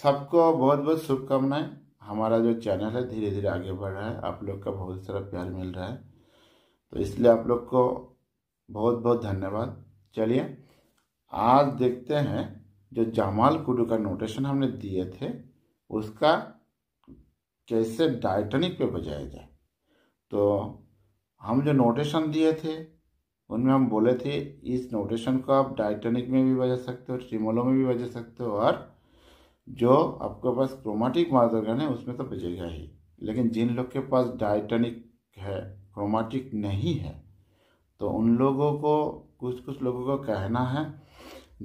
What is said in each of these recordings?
सबको बहुत बहुत शुभकामनाएं हमारा जो चैनल है धीरे धीरे आगे बढ़ रहा है आप लोग का बहुत सारा प्यार मिल रहा है तो इसलिए आप लोग को बहुत बहुत धन्यवाद चलिए आज देखते हैं जो जामाल कुडू का नोटेशन हमने दिए थे उसका कैसे डायटनिक पे बजाया जाए तो हम जो नोटेशन दिए थे उनमें हम बोले थे इस नोटेशन को आप डाइटनिक में भी बजा सकते हो ट्रिमोलो में भी बजा सकते हो और जो आपके पास क्रोमाटिक मास ऑर्गन है उसमें तो बचेगा ही लेकिन जिन लोग के पास डायटनिक है क्रोमाटिक नहीं है तो उन लोगों को कुछ कुछ लोगों का कहना है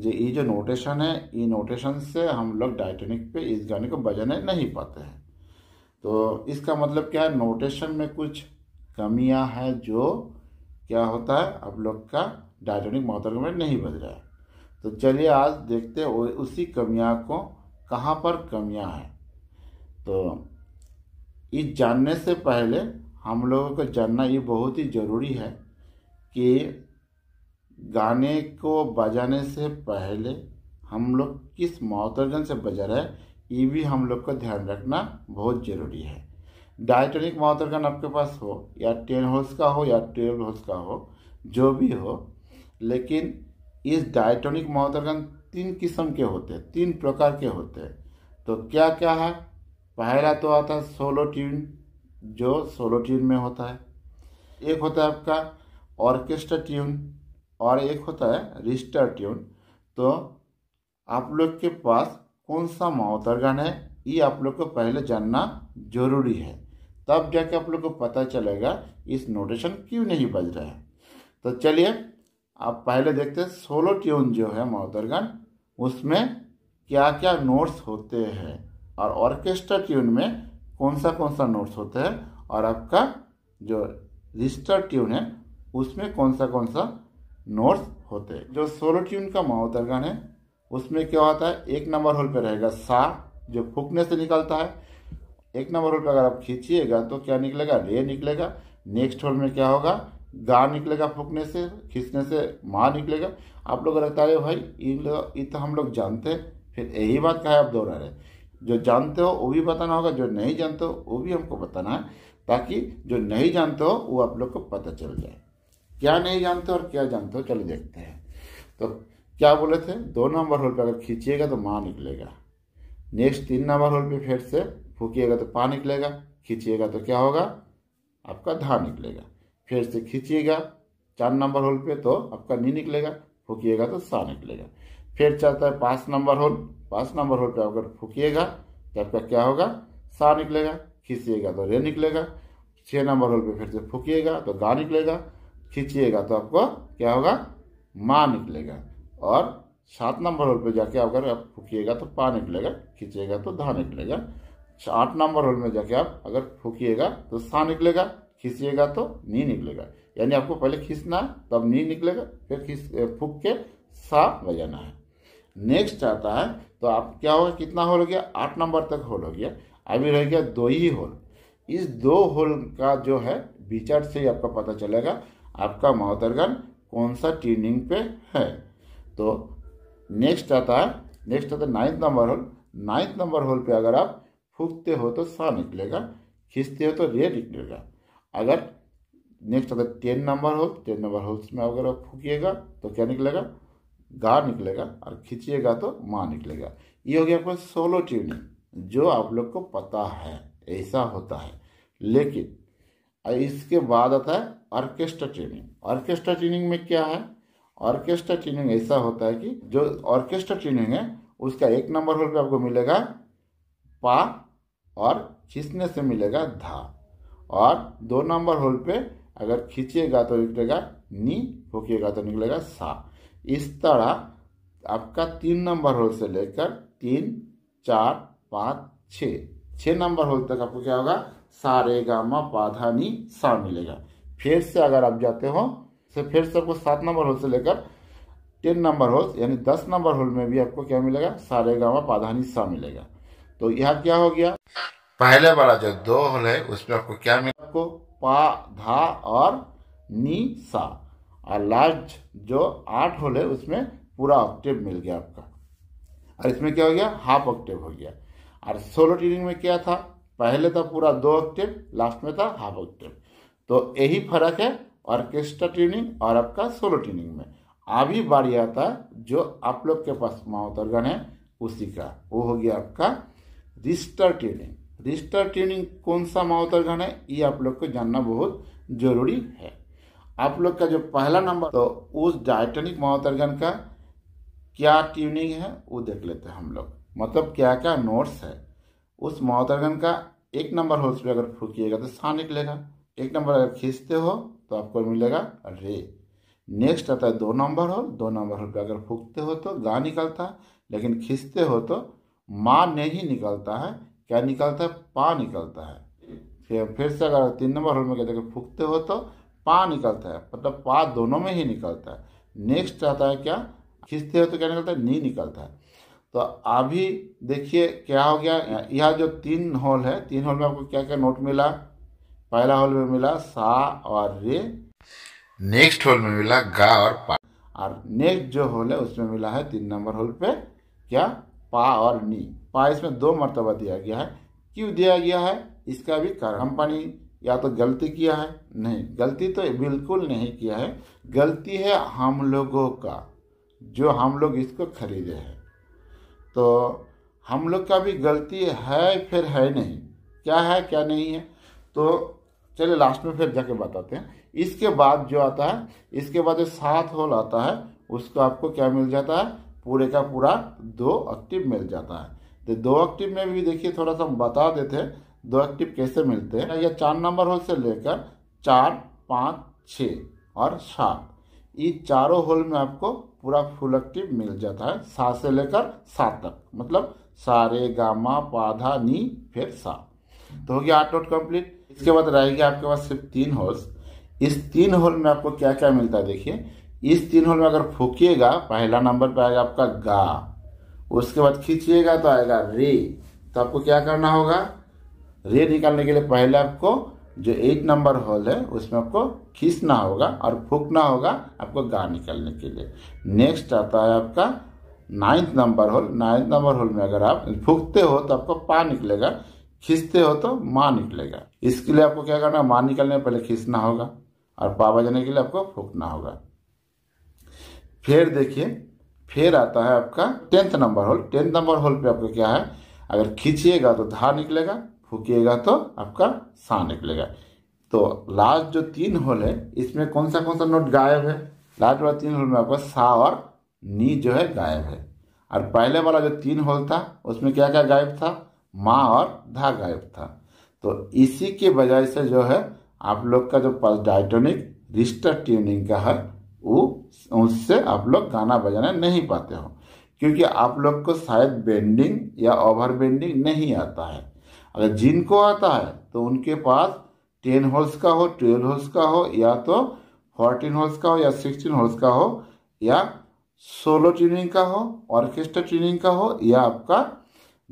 जो ये जो नोटेशन है ये नोटेशन से हम लोग डायटनिक पे इस गाने को बजाने नहीं पाते हैं तो इसका मतलब क्या है नोटेशन में कुछ कमियां हैं जो क्या होता है आप लोग का डायटोनिक मात्र में नहीं बज रहा है तो चलिए आज देखते हैं उसी कमियाँ को कहाँ पर कमियाँ हैं तो इस जानने से पहले हम लोगों को जानना ये बहुत ही ज़रूरी है कि गाने को बजाने से पहले हम लोग किस माउतरगन से बजा रहे ये भी हम लोग को ध्यान रखना बहुत ज़रूरी है डायटोनिक मोहतरगन आपके पास हो या टेन होल्स का हो या ट्वेल्व होल्स का हो जो भी हो लेकिन इस डायटोनिक मोहतरगन तीन किस्म के होते हैं तीन प्रकार के होते हैं तो क्या क्या है पहला तो आता है सोलो ट्यून जो सोलो ट्यून में होता है एक होता है आपका ऑर्केस्ट्रा ट्यून और एक होता है रिस्टर ट्यून तो आप लोग के पास कौन सा गान है ये आप लोग को पहले जानना जरूरी है तब जाके आप लोग को पता चलेगा इस नोटेशन क्यों नहीं बज रहा है तो चलिए आप पहले देखते हैं सोलो ट्यून जो है महोदरगन उसमें क्या क्या नोट्स होते हैं और ऑर्केस्ट्रा ट्यून में कौन सा कौन सा नोट्स होते हैं और आपका जो रजिस्टर ट्यून है उसमें कौन सा कौन सा नोट्स होते हैं जो सोलो ट्यून का महोदरगन है उसमें क्या होता है एक नंबर होल पर रहेगा सा जो फूकने से निकलता है एक नंबर होल पर अगर आप खींचिएगा तो क्या निकलेगा रे निकलेगा नेक्स्ट होल में क्या होगा गार निकलेगा फूकने से खींचने से माँ निकलेगा आप लोग लगता है भाई इन लोग ये तो हम लोग जानते हैं फिर यही बात कहा है आप दोहरा रहे जो जानते हो वो भी बताना होगा जो नहीं जानते हो वो भी हमको बताना है ताकि जो नहीं जानते हो वो आप लोग को पता चल जाए क्या नहीं जानते और क्या जानते हो चलो देखते हैं तो क्या बोले थे दो नंबर होल पर अगर खींचिएगा तो माँ निकलेगा नेक्स्ट तीन नंबर होल पर फिर से फूकीगा तो पा निकलेगा खींचिएगा तो क्या होगा आपका धा निकलेगा फिर से खींचिएगा चार नंबर होल पे तो आपका नी निकलेगा फूकिएगा तो सा निकलेगा फिर चलता है पाँच नंबर होल पाँच नंबर होल पे अगर फूकिएगा तो आपका क्या होगा सा निकलेगा खींचिएगा तो रे निकलेगा छः नंबर होल पे फिर से फूकिएगा तो गा निकलेगा खींचिएगा तो आपको क्या होगा माँ निकलेगा और सात नंबर होल पे जाके अगर आप फूकिएगा तो पा निकलेगा खींचेगा तो धा निकलेगा आठ नंबर होल में जाके आप अगर फूकिएगा तो सा निकलेगा खींचिएगा तो नी निकलेगा यानी आपको पहले खींचना है तब नी निकलेगा फिर खींच फूक के सा बजाना है नेक्स्ट आता है तो आप क्या होगा कितना होल हो गया आठ नंबर तक होल हो गया अभी रह गया दो ही होल इस दो होल का जो है विचार से ही आपका पता चलेगा आपका महोदरगन कौन सा ट्यूनिंग पे है तो नेक्स्ट आता है नेक्स्ट आता है ninth number hole ninth number hole पे अगर आप फूकते हो तो सा निकलेगा खींचते हो तो रे निकलेगा अगर नेक्स्ट अगर टेन नंबर हो टेन नंबर होल्स में अगर आप फूकिएगा तो क्या निकलेगा गा निकलेगा और खींचिएगा तो माँ निकलेगा ये हो गया आपका सोलो ट्यूनिंग जो आप लोग को पता है ऐसा होता है लेकिन इसके बाद आता है ऑर्केस्ट्रा ट्यूनिंग ऑर्केस्ट्रा ट्यूनिंग में क्या है ऑर्केस्ट्रा ट्यूनिंग ऐसा होता है कि जो ऑर्केस्ट्रा ट्यूनिंग है उसका एक नंबर होल पे आपको मिलेगा पा और खींचने से मिलेगा धा और दो नंबर होल पे अगर खींचेगा तो निकलेगा नी फूकिएगा तो निकलेगा सा इस तरह आपका तीन नंबर होल से लेकर तीन चार पाँच छ छः नंबर होल तक आपको क्या होगा सा रे गा मा पाधा नी सा मिलेगा फिर से अगर आप जाते हो तो फिर से आपको सात नंबर होल से लेकर टेन नंबर होल यानी दस नंबर होल में भी आपको क्या मिलेगा सारे गामा पाधानी सा मिलेगा तो यह क्या हो गया पहले वाला जो दो होल है उसमें आपको क्या मिला आपको पा धा और नी सा और लास्ट जो आठ होल है उसमें पूरा ऑक्टेव मिल गया आपका और इसमें क्या हो गया हाफ ऑक्टेव हो गया और सोलो ट्यूनिंग में क्या था पहले था पूरा दो ऑक्टेव लास्ट में था हाफ ऑक्टेव तो यही फर्क है ऑर्केस्ट्रा ट्यूनिंग और आपका सोलो ट्यूनिंग में अभी बारी आता है जो आप लोग के पास माउथ ऑर्गन है उसी का वो हो गया आपका रिस्टर ट्यूनिंग रजिस्टर ट्यूनिंग कौन सा माउतर घन है ये आप लोग को जानना बहुत जरूरी है आप लोग का जो पहला नंबर तो उस डायटनिक माउतरगन का क्या ट्यूनिंग है वो देख लेते हैं हम लोग मतलब क्या क्या नोट्स है उस माउतरगन का एक नंबर होल्स पे अगर फूकिएगा तो सा निकलेगा एक नंबर अगर खींचते हो तो आपको मिलेगा रे नेक्स्ट आता है दो नंबर होल दो नंबर होल पे अगर फूकते हो तो गा निकलता है लेकिन खींचते हो तो माँ नहीं निकलता है क्या निकलता है पा निकलता है फिर फिर से अगर तीन नंबर होल में कहते हैं फूकते हो तो पा निकलता है मतलब पा दोनों में ही निकलता है नेक्स्ट आता है क्या खींचते हो तो क्या निकलता है नी निकलता है तो अभी देखिए क्या हो गया यह जो तीन हॉल है तीन हॉल में आपको क्या क्या नोट मिला पहला हॉल में मिला सा और रे नेक्स्ट हॉल में मिला गा और पा और नेक्स्ट जो हॉल है उसमें मिला है तीन नंबर हॉल पे क्या पा और नी पा इसमें दो मरतबा दिया गया है क्यों दिया गया है इसका भी कारण हम पानी या तो गलती किया है नहीं गलती तो बिल्कुल नहीं किया है गलती है हम लोगों का जो हम लोग इसको खरीदे हैं तो हम लोग का भी गलती है फिर है नहीं क्या है क्या नहीं है तो चलिए लास्ट में फिर जाके बताते हैं इसके बाद जो आता है इसके बाद जो सात होल आता है उसको आपको क्या मिल जाता है पूरे का पूरा दो एक्टिव मिल जाता है तो दो एक्टिव में भी देखिए थोड़ा सा हम बता देते हैं दो एक्टिव कैसे मिलते हैं यह चार नंबर होल से लेकर चार पाँच छ और सात ये चारों होल में आपको पूरा फुल एक्टिव मिल जाता है सात से लेकर सात तक मतलब सारे गामा पाधा नी फिर सा तो हो गया आठ नोट कंप्लीट इसके बाद रहेगी आपके पास सिर्फ तीन होल्स इस तीन होल में आपको क्या क्या मिलता है देखिए इस तीन होल में अगर फूकिएगा पहला नंबर पे आएगा आपका गा उसके बाद खींचिएगा तो आएगा रे तो आपको क्या करना होगा रे निकालने के लिए पहले आपको जो एट नंबर होल है उसमें आपको खींचना होगा और फूकना होगा आपको गा निकालने के लिए नेक्स्ट आता है आपका ninth number hole ninth number hole में अगर आप फूकते हो तो आपको पा निकलेगा खींचते हो तो माँ निकलेगा इसके लिए आपको क्या करना माँ निकलने पहले खींचना होगा और पा बजाने के लिए आपको फूकना होगा फिर देखिए फिर आता है आपका tenth number hole tenth number hole पे आपका क्या है अगर खींचिएगा तो धार निकलेगा फूकिएगा तो आपका सा निकलेगा तो लास्ट जो तीन होल है इसमें कौन सा कौन सा नोट गायब है लास्ट वाला तीन होल में आपका सा और नी जो है गायब है और पहले वाला जो तीन होल था उसमें क्या क्या गायब था माँ और धा गायब था तो इसी के वजह से जो है आप लोग का जो डायटोनिक रिस्टर ट्यूनिंग का है उससे आप लोग गाना बजाना नहीं पाते हो क्योंकि आप लोग को शायद बेंडिंग या ओवर बेंडिंग नहीं आता है अगर जिनको आता है तो उनके पास टेन होल्स का हो ट्वेल्व होल्स का हो या तो फोर्टीन होल्स का हो या सिक्सटीन होल्स का हो या सोलो ट्यूनिंग का हो ऑर्केस्ट्रा ट्यूनिंग का हो या आपका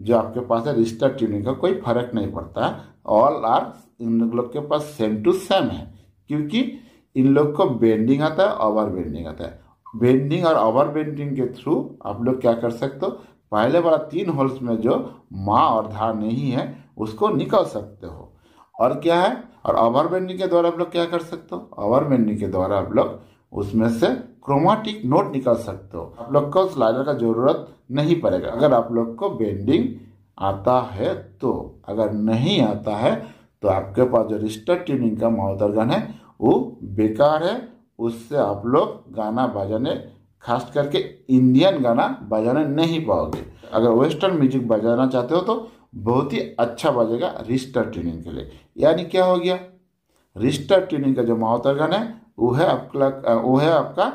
जो आपके पास है रिस्टर ट्यूनिंग का कोई फर्क नहीं पड़ता ऑल आर इन लोग के पास सेम टू सेम है क्योंकि इन लोग को बेंडिंग आता है ओवर बेंडिंग आता है बेंडिंग और ओवर बेंडिंग के थ्रू आप लोग क्या कर सकते हो पहले वाला तीन होल्स में जो माँ और धार नहीं है उसको निकाल सकते हो और क्या है और ओवर बेंडिंग के द्वारा आप लोग क्या कर सकते हो ओवर बेंडिंग के द्वारा आप लोग उसमें से क्रोमाटिक नोट निकाल सकते हो आप लोग को स्लाइडर का जरूरत नहीं पड़ेगा अगर आप लोग को बेंडिंग आता है तो अगर नहीं आता है तो आपके पास जो रिस्टर ट्यूनिंग का माउथ ऑर्गन है वो बेकार है उससे आप लोग गाना बजाने खास करके इंडियन गाना बजाने नहीं पाओगे अगर वेस्टर्न म्यूजिक बजाना चाहते हो तो बहुत ही अच्छा बजेगा रिस्टर ट्यूनिंग के लिए यानी क्या हो गया रिस्टर ट्यूनिंग का जो महोत्तर गाना है वो है आपका वो है आपका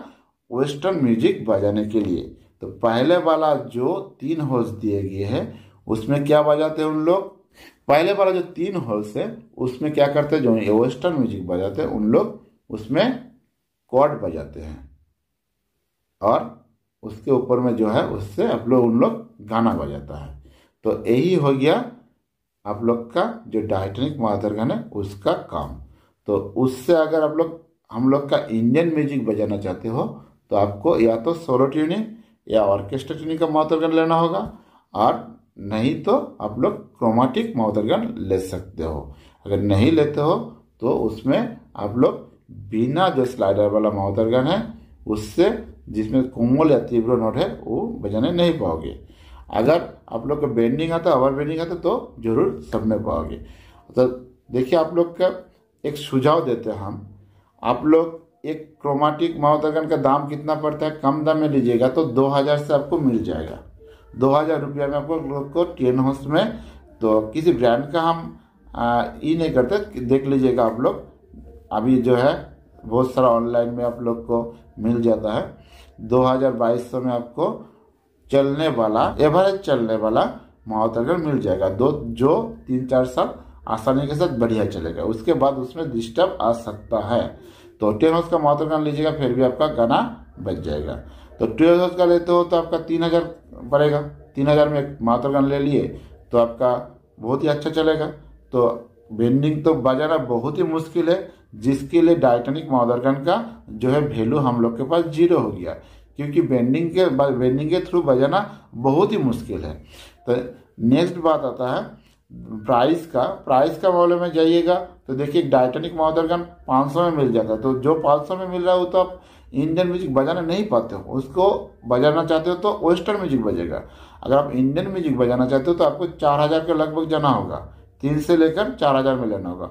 वेस्टर्न म्यूजिक बजाने के लिए तो पहले वाला जो तीन होज दिए गए हैं उसमें क्या बजाते हैं उन लोग पहले वाला जो तीन होल्स है उसमें क्या करते हैं जो वेस्टर्न म्यूजिक बजाते हैं उन लोग उसमें कॉर्ड बजाते हैं और उसके ऊपर में जो है उससे आप लोग उन लोग गाना बजाता है तो यही हो गया आप लोग का जो डाइटनिक मादर गन है उसका काम तो उससे अगर आप लोग हम लोग का इंडियन म्यूजिक बजाना चाहते हो तो आपको या तो सोलो ट्यूनिंग या ऑर्केस्ट्रा ट्यूनिंग का मादर लेना होगा और नहीं तो आप लोग क्रोमाटिक महोदरगन ले सकते हो अगर नहीं लेते हो तो उसमें आप लोग बिना जो स्लाइडर वाला महोदरगन है उससे जिसमें कोमल या तीव्र नोट है वो बजाने नहीं पाओगे अगर आप लोग का बेंडिंग आता ओवर बेंडिंग आता तो जरूर सब में पाओगे तो देखिए आप लोग का एक सुझाव देते हैं हम आप लोग एक क्रोमाटिक महोदगन का दाम कितना पड़ता है कम दाम में लीजिएगा तो हज़ार से आपको मिल जाएगा दो हज़ार रुपया में आपको लोग को टेन हाउस में तो किसी ब्रांड का हम ये नहीं करते देख लीजिएगा आप लोग अभी जो है बहुत सारा ऑनलाइन में आप लोग को मिल जाता है दो हजार बाईस सौ में आपको चलने वाला एवरेज चलने वाला महावतरगढ़ मिल जाएगा दो जो तीन चार साल आसानी के साथ बढ़िया चलेगा उसके बाद उसमें डिस्टर्ब आ सकता है तो टेन हाउस का महावतरगढ़ लीजिएगा फिर भी आपका गाना बच जाएगा तो ट्वेल्व का लेते हो तो आपका तीन हज़ार पड़ेगा तीन हज़ार में एक मातरगन ले लिए तो आपका बहुत ही अच्छा चलेगा तो बेंडिंग तो बजाना बहुत ही मुश्किल है जिसके लिए डाइटनिक मादरगन का जो है वैल्यू हम लोग के पास जीरो हो गया क्योंकि बेंडिंग के बेंडिंग के थ्रू बजाना बहुत ही मुश्किल है तो नेक्स्ट बात आता है प्राइस का प्राइस का मामले में जाइएगा तो देखिए डाइटनिक मादरगन पाँच में मिल जाता है तो जो पाँच में मिल रहा है वो तो आप इंडियन म्यूजिक बजाना नहीं पाते हो उसको बजाना चाहते हो तो वेस्टर्न म्यूजिक बजेगा अगर आप इंडियन म्यूजिक बजाना चाहते हो तो आपको चार हज़ार के लगभग जाना होगा तीन से लेकर चार हज़ार में लेना होगा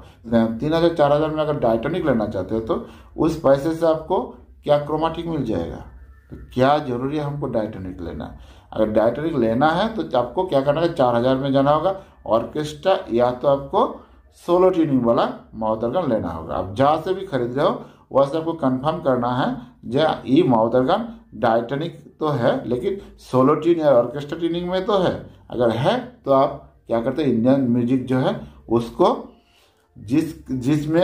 तीन हज़ार चार हज़ार में अगर डायटोनिक लेना चाहते हो तो उस पैसे से आपको क्या क्रोमाटिक मिल जाएगा तो क्या जरूरी है हमको डायटोनिक लेना अगर डायटोनिक लेना है तो आपको क्या करना है चार हज़ार में जाना होगा ऑर्केस्ट्रा या तो आपको सोलो ट्यूनिंग वाला महोदर्गन लेना होगा आप जहाँ से भी खरीद रहे हो वह सबको कंफर्म करना है जो ई माउदरगन डायटनिक तो है लेकिन सोलो ट्यून या ऑर्केस्ट्रा ट्यूनिंग में तो है अगर है तो आप क्या करते हैं इंडियन म्यूजिक जो है उसको जिस जिसमें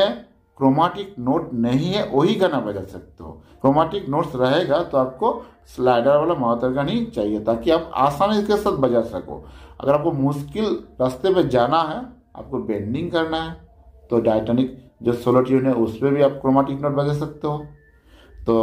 क्रोमाटिक नोट नहीं है वही गाना बजा सकते हो क्रोमाटिक नोट्स रहेगा तो आपको स्लाइडर वाला मातरगन ही चाहिए ताकि आप आसानी के साथ बजा सको अगर आपको मुश्किल रास्ते पर जाना है आपको बेंडिंग करना है तो डायटनिक जो सोलो ट्यून है उसमें भी आप क्रोमाटिक नोट बजा सकते हो तो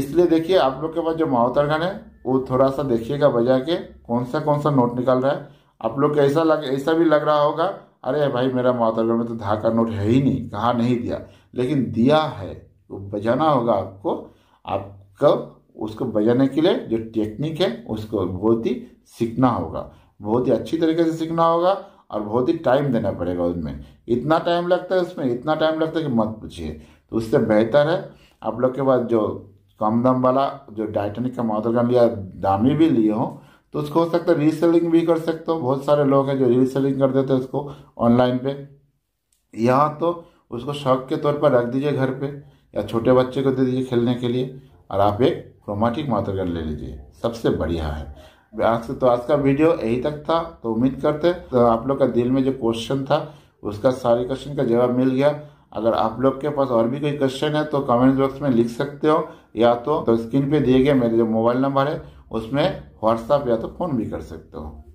इसलिए देखिए आप लोग के पास जो मावतर गान है वो थोड़ा सा देखिएगा बजा के कौन सा कौन सा नोट निकल रहा है आप लोग को ऐसा लग ऐसा भी लग रहा होगा अरे भाई मेरा मावतर गान में तो धा का नोट है ही नहीं कहा नहीं दिया लेकिन दिया है वो बजाना होगा आपको आपको उसको बजाने के लिए जो टेक्निक है उसको बहुत ही सीखना होगा बहुत ही अच्छी तरीके से सीखना होगा और बहुत ही टाइम देना पड़ेगा उसमें इतना टाइम लगता है उसमें इतना टाइम लगता है कि मत पूछिए तो उससे बेहतर है आप लोग के पास जो कम दाम वाला जो टाइटनिक का मॉडल का लिया दामी भी लिए हो तो उसको हो सकता है रीसेलिंग भी कर सकते हो बहुत सारे लोग हैं जो रीसेलिंग कर देते हैं उसको ऑनलाइन पे यहाँ तो उसको शौक के तौर पर रख दीजिए घर पे या छोटे बच्चे को दे दीजिए खेलने के लिए और आप एक क्रोमाटिक मात्र ले लीजिए सबसे बढ़िया है आज तो आज का वीडियो यही तक था तो उम्मीद करते तो आप लोग का दिल में जो क्वेश्चन था उसका सारे क्वेश्चन का जवाब मिल गया अगर आप लोग के पास और भी कोई क्वेश्चन है तो कमेंट बॉक्स में लिख सकते हो या तो, तो स्क्रीन पे दिए गए मेरे जो मोबाइल नंबर है उसमें व्हाट्सअप या तो फ़ोन भी कर सकते हो